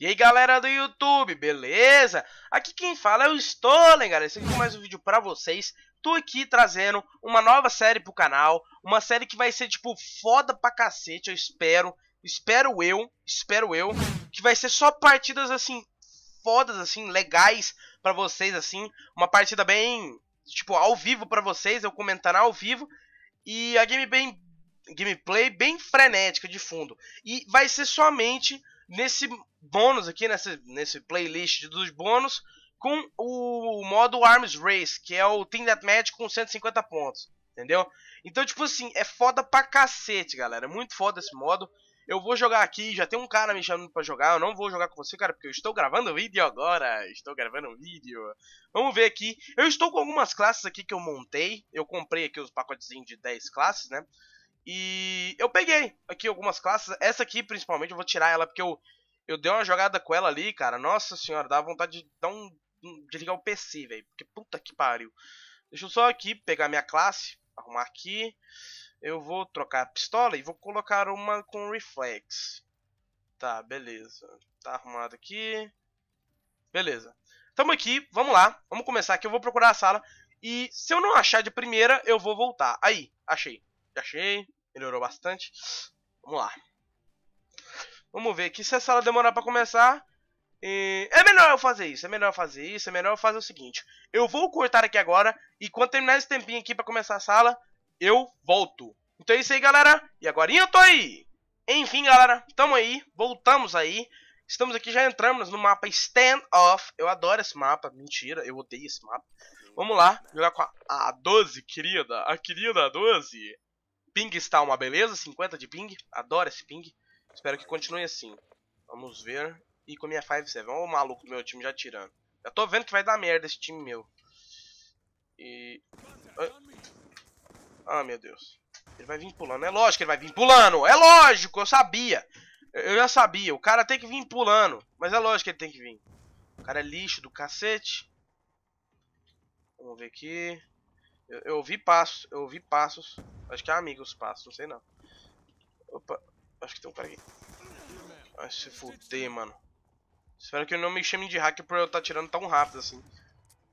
E aí galera do YouTube, beleza? Aqui quem fala é o Stolen, galera, esse aqui é mais um vídeo pra vocês Tô aqui trazendo uma nova série pro canal Uma série que vai ser, tipo, foda pra cacete, eu espero Espero eu, espero eu Que vai ser só partidas, assim, fodas, assim, legais pra vocês, assim Uma partida bem, tipo, ao vivo pra vocês, eu comentando ao vivo E a gameplay, gameplay bem frenética de fundo E vai ser somente nesse bônus aqui, nessa, nesse playlist dos bônus, com o modo Arms Race, que é o Team Deathmatch com 150 pontos, entendeu? Então, tipo assim, é foda pra cacete, galera, é muito foda esse modo. Eu vou jogar aqui, já tem um cara me chamando pra jogar, eu não vou jogar com você, cara, porque eu estou gravando o vídeo agora, estou gravando o vídeo. Vamos ver aqui, eu estou com algumas classes aqui que eu montei, eu comprei aqui os pacotezinhos de 10 classes, né? E eu peguei aqui algumas classes. Essa aqui, principalmente, eu vou tirar ela porque eu, eu dei uma jogada com ela ali, cara. Nossa senhora, dá vontade de dar um, de ligar o PC, velho. Porque puta que pariu. Deixa eu só aqui pegar minha classe, arrumar aqui. Eu vou trocar a pistola e vou colocar uma com reflex. Tá, beleza. Tá arrumado aqui. Beleza. Tamo aqui, vamos lá. Vamos começar aqui, eu vou procurar a sala. E se eu não achar de primeira, eu vou voltar. Aí, achei. Achei melhorou bastante. Vamos lá. Vamos ver aqui se a sala demorar pra começar. E... É melhor eu fazer isso, é melhor eu fazer isso, é melhor eu fazer o seguinte. Eu vou cortar aqui agora e quando terminar esse tempinho aqui pra começar a sala, eu volto. Então é isso aí, galera. E agora eu tô aí. Enfim, galera, tamo aí, voltamos aí. Estamos aqui, já entramos no mapa Stand Off. Eu adoro esse mapa, mentira, eu odeio esse mapa. Vamos lá, jogar com a, a 12, querida. A querida 12 ping está uma beleza, 50 de ping. Adoro esse ping. Espero que continue assim. Vamos ver. E com a minha 5-7. Olha o maluco do meu time já tirando. Já tô vendo que vai dar merda esse time meu. E... Ah, ah, meu Deus. Ele vai vir pulando. É lógico que ele vai vir pulando. É lógico, eu sabia. Eu já sabia. O cara tem que vir pulando. Mas é lógico que ele tem que vir. O cara é lixo do cacete. Vamos ver aqui. Eu, ouvi passos, eu ouvi passos. Acho que é amigos passos, não sei não. Opa, acho que tem um cara aqui. Ai, se fuder, mano. Espero que não me chame de hacker por eu estar tá tirando tão rápido assim.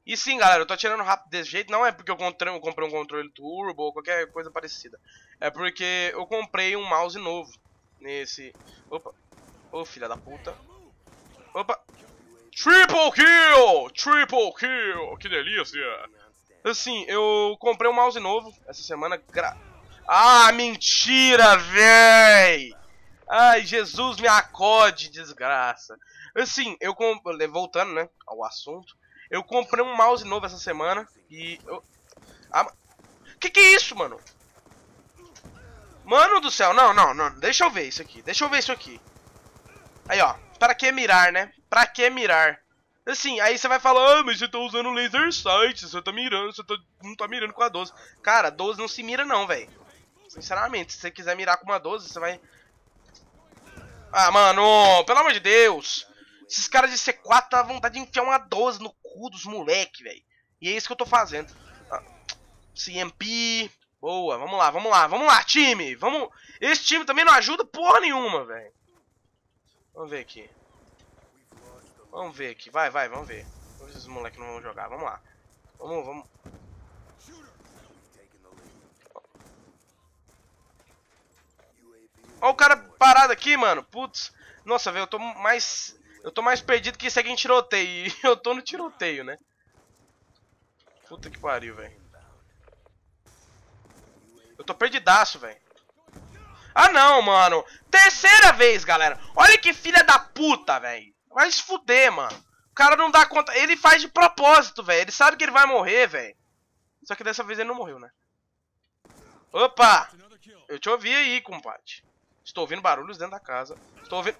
E sim, galera, eu tô atirando rápido desse jeito, não é porque eu comprei, eu comprei um controle turbo ou qualquer coisa parecida. É porque eu comprei um mouse novo nesse... Opa. Ô, oh, filha da puta. Opa. Triple kill! Triple kill! Que delícia! Assim, eu comprei um mouse novo essa semana. Gra... Ah, mentira, véi! Ai, Jesus me acode, desgraça. Assim, eu comprei. Voltando, né? Ao assunto. Eu comprei um mouse novo essa semana e. Eu... Ah, que que é isso, mano? Mano do céu, não, não, não. Deixa eu ver isso aqui. Deixa eu ver isso aqui. Aí, ó. Pra que mirar, né? Pra que mirar? Assim, aí você vai falar, ah, mas você tá usando laser sight, você tá mirando, você tá, não tá mirando com a 12. Cara, 12 não se mira não, velho. Sinceramente, se você quiser mirar com uma 12, você vai... Ah, mano, pelo amor de Deus. Esses caras de C4 tá vontade de enfiar uma 12 no cu dos moleque, velho. E é isso que eu tô fazendo. Ah, CMP, boa, vamos lá, vamos lá, vamos lá, time. Vamos... Esse time também não ajuda porra nenhuma, velho. Vamos ver aqui. Vamos ver aqui. Vai, vai, vamos ver. Vamos ver se os moleques não vão jogar. Vamos lá. Vamos, vamos. Olha o cara parado aqui, mano. Putz. Nossa, velho, eu tô mais... Eu tô mais perdido que isso aqui em tiroteio. E eu tô no tiroteio, né? Puta que pariu, velho. Eu tô perdidaço, velho. Ah, não, mano. Terceira vez, galera. Olha que filha da puta, velho. Vai se fuder, mano. O cara não dá conta. Ele faz de propósito, velho. Ele sabe que ele vai morrer, velho. Só que dessa vez ele não morreu, né? Opa! Eu te ouvi aí, compadre. Estou ouvindo barulhos dentro da casa. Estou ouvindo...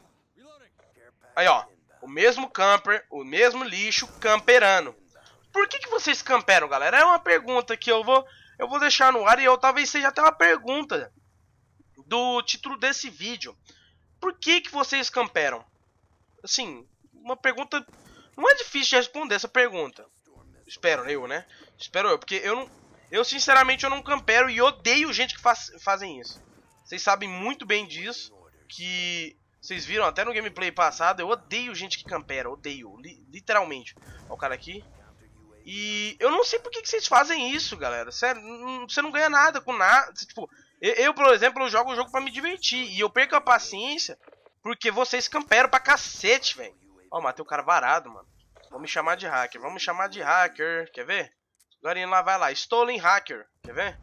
Aí, ó. O mesmo camper, o mesmo lixo camperando. Por que, que vocês camperam, galera? É uma pergunta que eu vou, eu vou deixar no ar e eu talvez seja até uma pergunta do título desse vídeo. Por que, que vocês camperam? Assim, uma pergunta. Não é difícil de responder essa pergunta. Espero eu, né? Espero eu, porque eu não. Eu sinceramente eu não campero e odeio gente que faz, fazem isso. Vocês sabem muito bem disso. Que vocês viram até no gameplay passado, eu odeio gente que campera, odeio, li, literalmente. Ó o cara aqui. E eu não sei por que, vocês fazem isso, galera. Sério, você não ganha nada com nada. Tipo, eu, por exemplo, eu jogo o jogo para me divertir. E eu perco a paciência porque vocês camperam pra cacete, velho. Ó, matei o cara varado, mano. Vamos me chamar de hacker. Vamos me chamar de hacker. Quer ver? Agora lá vai lá. Stolen hacker. Quer ver?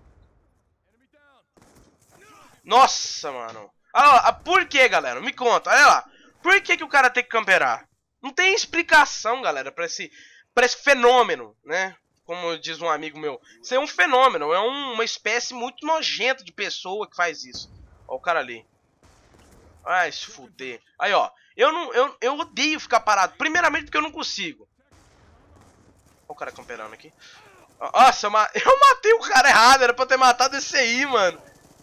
Nossa, mano. Ah, por que, galera? Me conta. Olha lá. Por que, que o cara tem que camperar? Não tem explicação, galera, pra esse, pra esse fenômeno, né? Como diz um amigo meu. Isso é um fenômeno. É um, uma espécie muito nojenta de pessoa que faz isso. Ó o cara ali. Ai, se fuder. Aí, ó. Eu não. Eu, eu odeio ficar parado. Primeiramente porque eu não consigo. Olha o cara camperando aqui. Nossa, eu, ma eu matei o cara errado. Era pra eu ter matado esse aí, mano.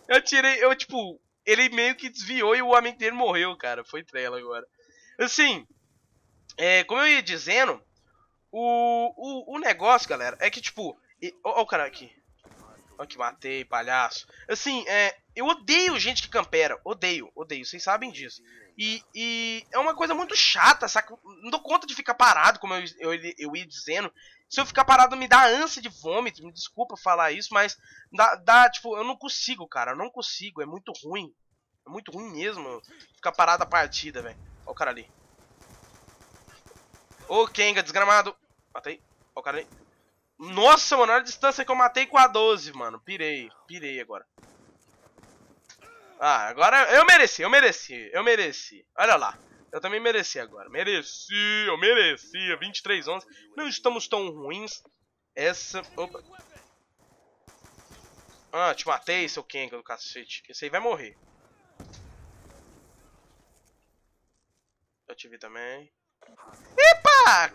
Eu tirei. Eu, tipo. Ele meio que desviou e o amigo dele morreu, cara. Foi trela agora. Assim. É, como eu ia dizendo. O, o, o negócio, galera, é que, tipo. Olha o cara aqui. Olha que matei, palhaço. Assim, é, eu odeio gente que campera. Odeio, odeio. Vocês sabem disso. E, e é uma coisa muito chata, saca? Não dou conta de ficar parado, como eu, eu, eu ia dizendo. Se eu ficar parado, me dá ânsia de vômito. Me desculpa falar isso, mas dá, dá tipo, eu não consigo, cara. Eu não consigo. É muito ruim. É muito ruim mesmo ficar parado a partida, velho. Olha o cara ali. Ô, Kenga, desgramado. Matei. Olha o cara ali. Nossa, mano, olha a distância que eu matei com a 12, mano. Pirei, pirei agora. Ah, agora eu mereci, eu mereci, eu mereci. Olha lá. Eu também mereci agora. Mereci, eu mereci. 23, é 11. Não estamos tão ruins. Essa... Opa. Ah, te matei, seu Kenga do cacete. Esse aí vai morrer. Eu te vi também. Epa!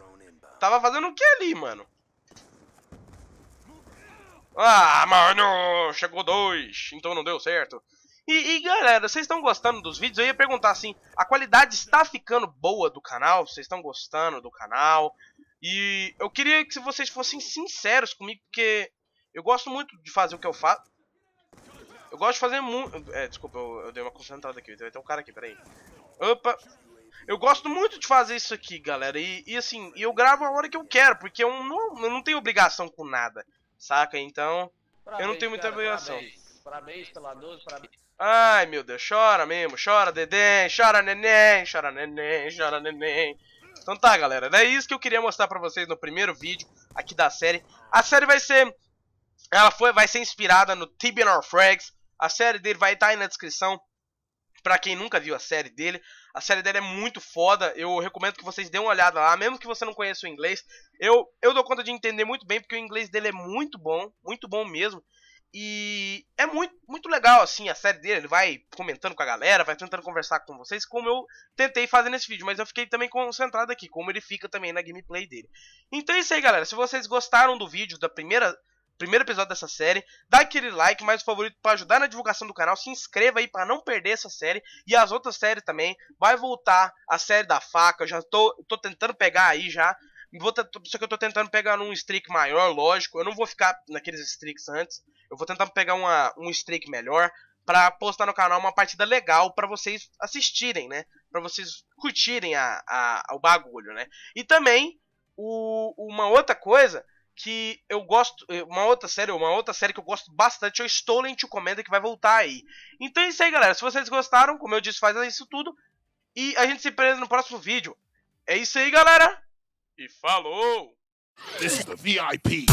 Tava fazendo o que ali, mano? Ah, mano, chegou dois, então não deu certo. E, e galera, vocês estão gostando dos vídeos? Eu ia perguntar assim, a qualidade está ficando boa do canal? Vocês estão gostando do canal? E eu queria que vocês fossem sinceros comigo, porque eu gosto muito de fazer o que eu faço. Eu gosto de fazer muito... É, desculpa, eu, eu, dei uma concentrada aqui, vai ter um cara aqui, peraí. Opa, eu gosto muito de fazer isso aqui, galera. E, e, assim, eu gravo a hora que eu quero, porque eu não, eu não tenho obrigação com nada saca? Então, parabéns, eu não tenho muita avaliação. Parabéns, parabéns pela 12, parabéns. Ai, meu Deus, chora mesmo, chora Dedém, chora Neném, chora Neném, chora Neném. Então tá, galera, é isso que eu queria mostrar pra vocês no primeiro vídeo aqui da série. A série vai ser... Ela foi, vai ser inspirada no Tibionor Frags. A série dele vai estar aí na descrição. Pra quem nunca viu a série dele, a série dele é muito foda. Eu recomendo que vocês dêem uma olhada lá, mesmo que você não conheça o inglês. Eu, eu dou conta de entender muito bem, porque o inglês dele é muito bom, muito bom mesmo. E é muito, muito legal, assim, a série dele. Ele vai comentando com a galera, vai tentando conversar com vocês, como eu tentei fazer nesse vídeo. Mas eu fiquei também concentrado aqui, como ele fica também na gameplay dele. Então é isso aí, galera. Se vocês gostaram do vídeo, da primeira primeiro episódio dessa série. Dá aquele like, mais favorito para ajudar na divulgação do canal. Se inscreva aí para não perder essa série e as outras séries também. Vai voltar a série da faca, eu já tô, tô tentando pegar aí já. Vou só que eu tô tentando pegar num streak maior, lógico. Eu não vou ficar naqueles streaks antes. Eu vou tentar pegar uma, um streak melhor para postar no canal uma partida legal para vocês assistirem, né? Para vocês curtirem a, a, o bagulho, né? E também o, uma outra coisa que eu gosto. Eh, uma outra série, uma outra série que eu gosto bastante é o Stolen to Commander, que vai voltar aí. Então é isso aí, galera. Se vocês gostaram, como eu disse, faz isso tudo. E a gente se prende no próximo vídeo. É isso aí, galera. E falou! This is the VIP.